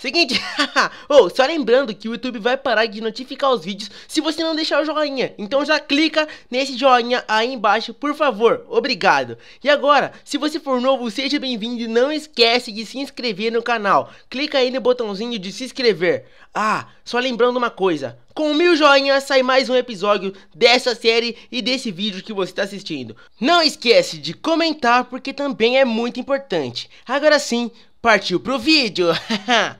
Seguinte, oh, só lembrando que o YouTube vai parar de notificar os vídeos se você não deixar o joinha. Então já clica nesse joinha aí embaixo, por favor. Obrigado. E agora, se você for novo, seja bem-vindo e não esquece de se inscrever no canal. Clica aí no botãozinho de se inscrever. Ah, só lembrando uma coisa. Com mil joinhas sai mais um episódio dessa série e desse vídeo que você está assistindo. Não esquece de comentar porque também é muito importante. Agora sim, partiu pro vídeo!